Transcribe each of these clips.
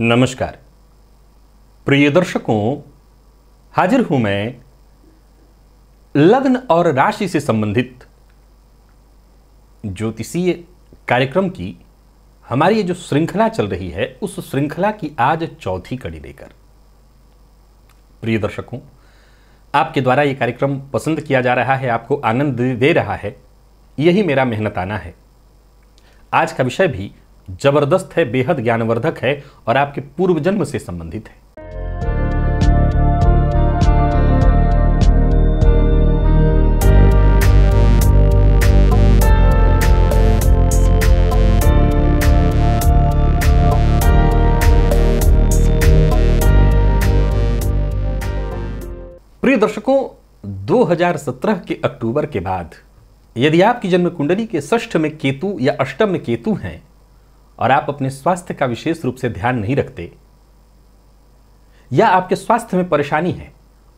नमस्कार प्रिय दर्शकों हाजिर हूं मैं लग्न और राशि से संबंधित ज्योतिषीय कार्यक्रम की हमारी ये जो श्रृंखला चल रही है उस श्रृंखला की आज चौथी कड़ी लेकर प्रिय दर्शकों आपके द्वारा ये कार्यक्रम पसंद किया जा रहा है आपको आनंद दे रहा है यही मेरा मेहनत आना है आज का विषय भी जबरदस्त है बेहद ज्ञानवर्धक है और आपके पूर्व जन्म से संबंधित है प्रिय दर्शकों 2017 के अक्टूबर के बाद यदि आपकी जन्म कुंडली के ष्ठ में केतु या अष्टम में केतु हैं और आप अपने स्वास्थ्य का विशेष रूप से ध्यान नहीं रखते या आपके स्वास्थ्य में परेशानी है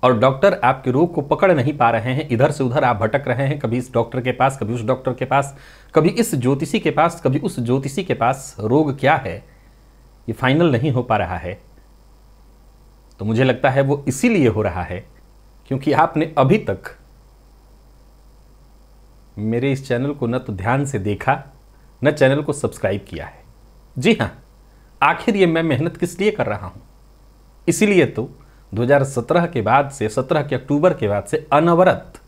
और डॉक्टर आपके रोग को पकड़ नहीं पा रहे हैं इधर से उधर आप भटक रहे हैं कभी इस डॉक्टर के पास कभी उस डॉक्टर के पास कभी इस ज्योतिषी के पास कभी उस ज्योतिषी के पास रोग क्या है ये फाइनल नहीं हो पा रहा है तो मुझे लगता है वो इसीलिए हो रहा है क्योंकि आपने अभी तक मेरे इस चैनल को न तो ध्यान से देखा न चैनल को सब्सक्राइब किया है जी हाँ आखिर ये मैं मेहनत किस लिए कर रहा हूँ इसीलिए तो 2017 के बाद से 17 के अक्टूबर के बाद से अनवरत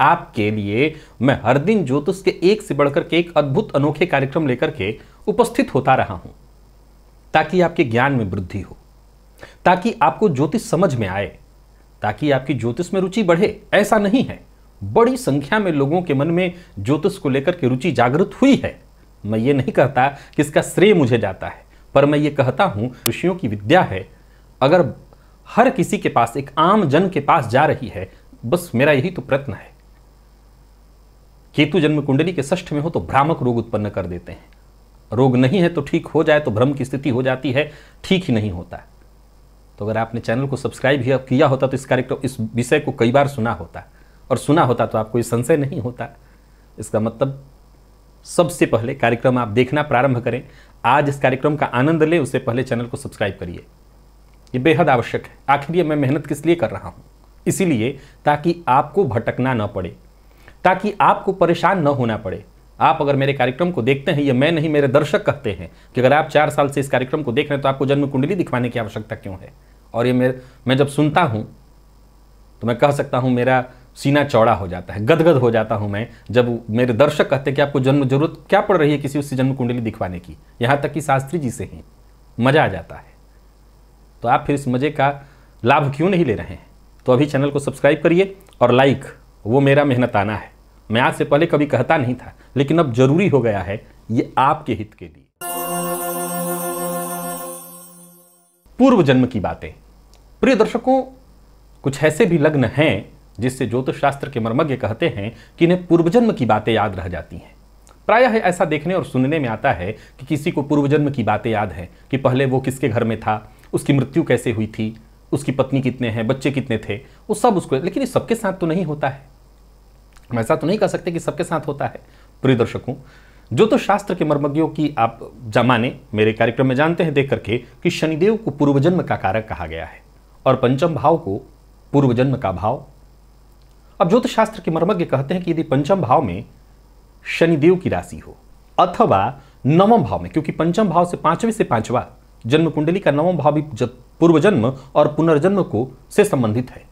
आपके लिए मैं हर दिन ज्योतिष के एक से बढ़कर के एक अद्भुत अनोखे कार्यक्रम लेकर के उपस्थित होता रहा हूं ताकि आपके ज्ञान में वृद्धि हो ताकि आपको ज्योतिष समझ में आए ताकि आपकी ज्योतिष में रुचि बढ़े ऐसा नहीं है बड़ी संख्या में लोगों के मन में ज्योतिष को लेकर के रुचि जागृत हुई है मैं ये नहीं कहता कि इसका श्रेय मुझे जाता है पर मैं ये कहता हूँ ऋषियों की विद्या है अगर हर किसी के पास एक आम जन के पास जा रही है बस मेरा यही तो प्रयत्न है केतु जन्म कुंडली के ष्ठ में हो तो भ्रामक रोग उत्पन्न कर देते हैं रोग नहीं है तो ठीक हो जाए तो भ्रम की स्थिति हो जाती है ठीक ही नहीं होता तो अगर आपने चैनल को सब्सक्राइब किया होता तो इस कार्यक्रम इस विषय को कई बार सुना होता और सुना होता तो आपको ये संशय नहीं होता इसका मतलब सबसे पहले कार्यक्रम आप देखना प्रारंभ करें आज इस कार्यक्रम का आनंद लें उससे पहले चैनल को सब्सक्राइब करिए ये बेहद आवश्यक है आखिर ये मैं मेहनत किस लिए कर रहा हूँ इसीलिए ताकि आपको भटकना न पड़े ताकि आपको परेशान न होना पड़े आप अगर मेरे कार्यक्रम को देखते हैं या मैं नहीं मेरे दर्शक कहते हैं कि अगर आप चार साल से इस कार्यक्रम को देख रहे हैं तो आपको जन्म कुंडली दिखवाने की आवश्यकता क्यों है और ये मेरे मैं जब सुनता हूँ तो मैं कह सकता हूँ मेरा सीना चौड़ा हो जाता है गदगद हो जाता हूं मैं जब मेरे दर्शक कहते हैं कि आपको जन्म जरूरत क्या पड़ रही है किसी उससे जन्म कुंडली दिखवाने की यहां तक कि शास्त्री जी से ही मज़ा आ जाता है तो आप फिर इस मज़े का लाभ क्यों नहीं ले रहे हैं तो अभी चैनल को सब्सक्राइब करिए और लाइक वो मेरा मेहनत आना है मैं आज से पहले कभी कहता नहीं था लेकिन अब जरूरी हो गया है ये आपके हित के लिए पूर्व जन्म की बातें प्रिय दर्शकों कुछ ऐसे भी लग्न हैं जिससे ज्योतिष शास्त्र के मर्मज्ञ कहते हैं कि इन्हें पूर्वजन्म की बातें याद रह जाती हैं प्रायः ऐसा देखने और सुनने में आता है कि किसी को पूर्वजन्म की बातें याद हैं कि पहले वो किसके घर में था उसकी मृत्यु कैसे हुई थी उसकी पत्नी कितने हैं बच्चे कितने थे वो सब उसको लेकिन ये सबके साथ तो नहीं होता है हम ऐसा तो नहीं कह सकते कि सबके साथ होता है प्रिय दर्शकों जो तो शास्त्र के मर्मज्ञों की आप जमाने मेरे कार्यक्रम में जानते हैं देख करके कि शनिदेव को पूर्वजन्म का कारक कहा गया है और पंचम भाव को पूर्वजन्म का भाव अब ज्योतिष शास्त्र के मर्मज्ञ कहते हैं कि यदि पंचम भाव में शनिदेव की राशि हो अथवा नवम भाव में क्योंकि पंचम भाव से पांचवें से पांचवा जन्म कुंडली का नवम भाव भी पूर्व जन्म और पुनर्जन्म को से संबंधित है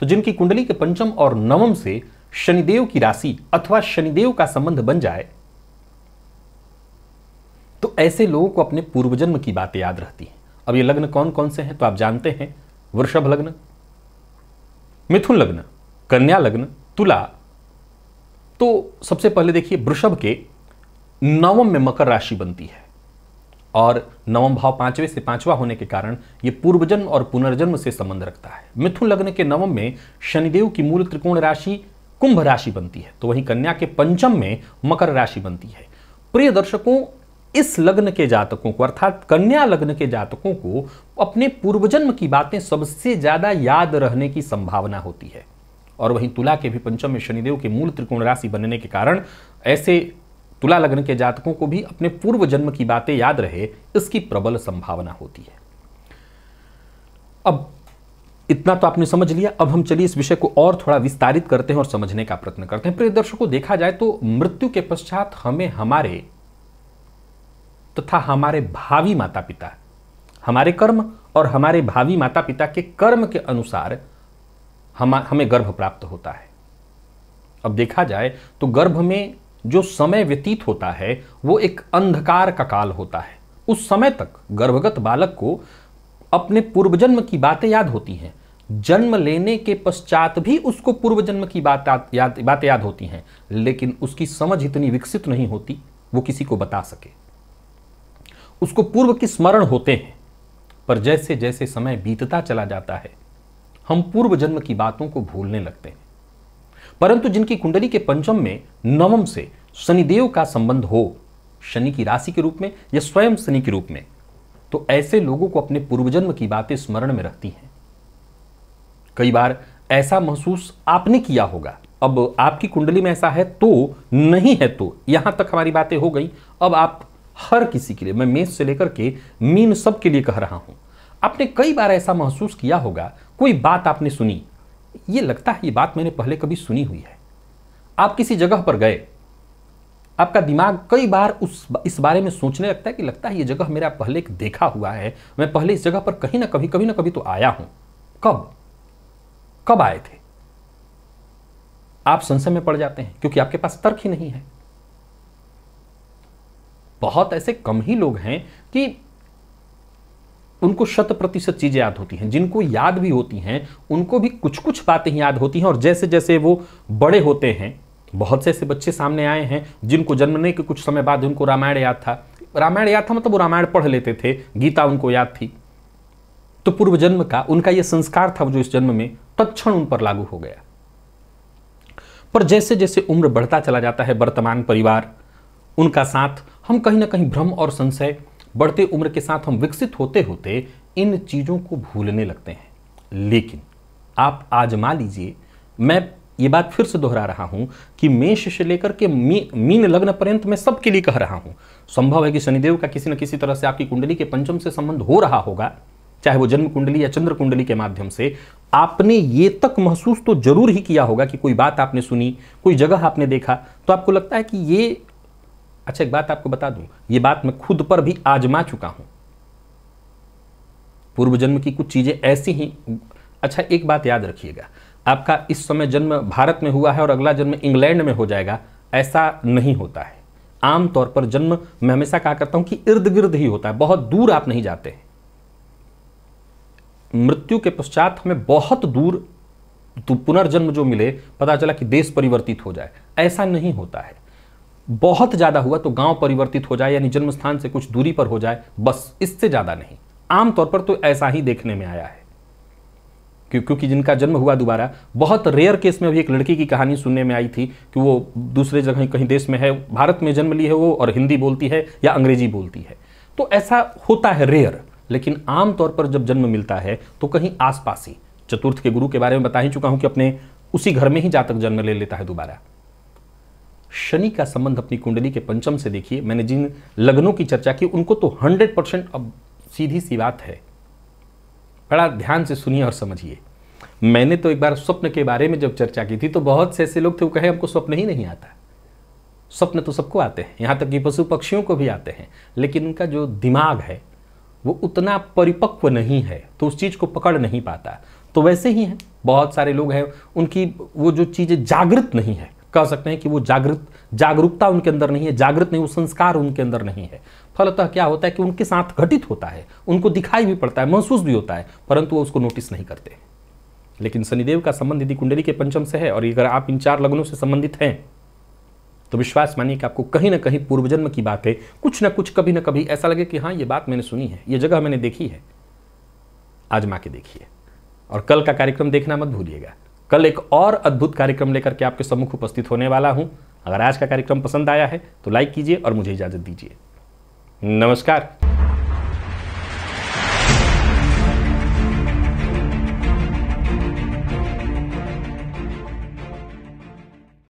तो जिनकी कुंडली के पंचम और नवम से शनिदेव की राशि अथवा शनिदेव का संबंध बन जाए तो ऐसे लोगों को अपने पूर्वजन्म की बातें याद रहती हैं अब ये लग्न कौन कौन से हैं तो आप जानते हैं वृषभ लग्न मिथुन लग्न कन्या लग्न तुला तो सबसे पहले देखिए वृषभ के नवम में मकर राशि बनती है और नवम भाव पांचवें से पांचवा होने के कारण यह पूर्वजन्म और पुनर्जन्म से संबंध रखता है मिथुन लग्न के नवम में शनिदेव की मूल त्रिकोण राशि कुंभ राशि बनती है तो वहीं कन्या के पंचम में मकर राशि बनती है प्रिय दर्शकों इस लग्न के जातकों को अर्थात कन्या लग्न के जातकों को अपने पूर्वजन्म की बातें सबसे ज्यादा याद रहने की संभावना होती है और वहीं तुला के भी पंचम में शनिदेव के मूल त्रिकोण राशि बनने के कारण ऐसे तुला लग्न के जातकों को भी अपने पूर्व जन्म की बातें याद रहे इसकी प्रबल संभावना होती है अब इतना तो आपने समझ लिया अब हम चलिए इस विषय को और थोड़ा विस्तारित करते हैं और समझने का प्रयत्न करते हैं प्रिय दर्शकों देखा जाए तो मृत्यु के पश्चात हमें हमारे तथा हमारे भावी माता पिता हमारे कर्म और हमारे भावी माता पिता के कर्म के अनुसार हम हमें गर्भ प्राप्त होता है अब देखा जाए तो गर्भ में जो समय व्यतीत होता है वो एक अंधकार का काल होता है उस समय तक गर्भगत बालक को अपने पूर्वजन्म की बातें याद होती हैं जन्म लेने के पश्चात भी उसको पूर्वजन्म की बात याद बातें याद होती हैं लेकिन उसकी समझ इतनी विकसित नहीं होती वो किसी को बता सके उसको पूर्व के स्मरण होते हैं पर जैसे जैसे समय बीतता चला जाता है हम पूर्व जन्म की बातों को भूलने लगते हैं परंतु जिनकी कुंडली के पंचम में नवम से शनिदेव का संबंध हो शनि की राशि के रूप में या स्वयं शनि के रूप में तो ऐसे लोगों को अपने पूर्वजन्म की बातें स्मरण में रहती हैं कई बार ऐसा महसूस आपने किया होगा अब आपकी कुंडली में ऐसा है तो नहीं है तो यहां तक हमारी बातें हो गई अब आप हर किसी के लिए मैं मेष से लेकर के मीन सब के लिए कह रहा हूं आपने कई बार ऐसा महसूस किया होगा कोई बात आपने सुनी ये लगता है ये बात मैंने पहले कभी सुनी हुई है आप किसी जगह पर गए आपका दिमाग कई बार उस इस बारे में सोचने लगता है कि लगता है ये जगह मेरा पहले देखा हुआ है मैं पहले इस जगह पर कहीं ना कभी कभी ना कभी तो आया हूं कब कब आए थे आप संशय में पड़ जाते हैं क्योंकि आपके पास तर्क ही नहीं है बहुत ऐसे कम ही लोग हैं कि उनको शत प्रतिशत चीज़ें याद होती हैं जिनको याद भी होती हैं उनको भी कुछ कुछ बातें याद होती हैं और जैसे जैसे वो बड़े होते हैं बहुत से ऐसे बच्चे सामने आए हैं जिनको जन्मने के कुछ समय बाद उनको रामायण याद था रामायण याद था मतलब वो रामायण पढ़ लेते थे गीता उनको याद थी तो पूर्व जन्म का उनका यह संस्कार था जो इस जन्म में तत्क्षण उन पर लागू हो गया पर जैसे जैसे उम्र बढ़ता चला जाता है वर्तमान परिवार उनका साथ हम कहीं ना कहीं भ्रम और संशय बढ़ते उम्र के साथ हम विकसित होते होते इन चीज़ों को भूलने लगते हैं लेकिन आप आजमा लीजिए मैं ये बात फिर से दोहरा रहा हूं कि मेष से लेकर के मी, मीन लग्न पर्यंत मैं सबके लिए कह रहा हूं संभव है कि शनिदेव का किसी न किसी तरह से आपकी कुंडली के पंचम से संबंध हो रहा होगा चाहे वो जन्म कुंडली या चंद्र कुंडली के माध्यम से आपने ये तक महसूस तो जरूर ही किया होगा कि कोई बात आपने सुनी कोई जगह आपने देखा तो आपको लगता है कि ये अच्छा एक बात आपको बता दूं ये बात मैं खुद पर भी आजमा चुका हूं पूर्व जन्म की कुछ चीज़ें ऐसी ही अच्छा एक बात याद रखिएगा आपका इस समय जन्म भारत में हुआ है और अगला जन्म इंग्लैंड में हो जाएगा ऐसा नहीं होता है आमतौर पर जन्म मैं हमेशा कहा करता हूं कि इर्द गिर्द ही होता है बहुत दूर आप नहीं जाते हैं मृत्यु के पश्चात हमें बहुत दूर तो पुनर्जन्म जो मिले पता चला कि देश परिवर्तित हो जाए ऐसा नहीं होता है बहुत ज़्यादा हुआ तो गांव परिवर्तित हो जाए यानी जन्म स्थान से कुछ दूरी पर हो जाए बस इससे ज़्यादा नहीं आमतौर पर तो ऐसा ही देखने में आया है क्योंकि जिनका जन्म हुआ दोबारा बहुत रेयर केस में अभी एक लड़की की कहानी सुनने में आई थी कि वो दूसरे जगह कहीं देश में है भारत में जन्म ली है वो और हिंदी बोलती है या अंग्रेजी बोलती है तो ऐसा होता है रेयर लेकिन आमतौर पर जब जन्म मिलता है तो कहीं आसपास ही चतुर्थ के गुरु के बारे में बता ही चुका हूं कि अपने उसी घर में ही जातक जन्म ले लेता है दोबारा शनि का संबंध अपनी कुंडली के पंचम से देखिए मैंने जिन लग्नों की चर्चा की उनको तो हंड्रेड परसेंट अब सीधी सी बात है बड़ा ध्यान से सुनिए और समझिए मैंने तो एक बार स्वप्न के बारे में जब चर्चा की थी तो बहुत से ऐसे लोग थे वो कहे हमको स्वप्न ही नहीं आता स्वप्न तो सबको आते हैं यहाँ तक कि पशु पक्षियों को भी आते हैं लेकिन उनका जो दिमाग है वो उतना परिपक्व नहीं है तो उस चीज़ को पकड़ नहीं पाता तो वैसे ही हैं बहुत सारे लोग हैं उनकी वो जो चीज़ें जागृत नहीं है कह सकते हैं कि वो जागृत जागरूकता उनके अंदर नहीं है जागृत नहीं वो संस्कार उनके अंदर नहीं है फलतः क्या होता है कि उनके साथ घटित होता है उनको दिखाई भी पड़ता है महसूस भी होता है परंतु वो उसको नोटिस नहीं करते लेकिन शनिदेव का संबंध यदि कुंडली के पंचम से है और अगर आप इन चार लग्नों से संबंधित हैं तो विश्वास मानिए कि आपको कहीं ना कहीं पूर्वजन्म की बात है कुछ ना कुछ कभी ना कभी ऐसा लगे कि हाँ ये बात मैंने सुनी है ये जगह मैंने देखी है आज माँ के देखिए और कल का कार्यक्रम देखना मत भूलिएगा कल एक और अद्भुत कार्यक्रम लेकर के आपके सम्मुख उपस्थित होने वाला हूं अगर आज का कार्यक्रम पसंद आया है तो लाइक कीजिए और मुझे इजाज़त दीजिए नमस्कार